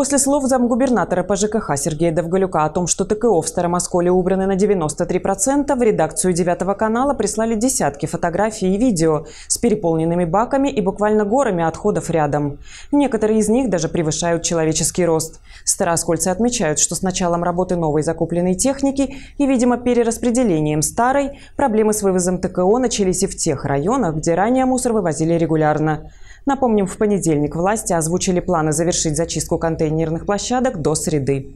После слов замгубернатора по ЖКХ Сергея Довголюка о том, что ТКО в Старом убраны на 93%, в редакцию «Девятого канала» прислали десятки фотографий и видео с переполненными баками и буквально горами отходов рядом. Некоторые из них даже превышают человеческий рост. Староскольцы отмечают, что с началом работы новой закупленной техники и, видимо, перераспределением старой, проблемы с вывозом ТКО начались и в тех районах, где ранее мусор вывозили регулярно. Напомним, в понедельник власти озвучили планы завершить зачистку контейнерных площадок до среды.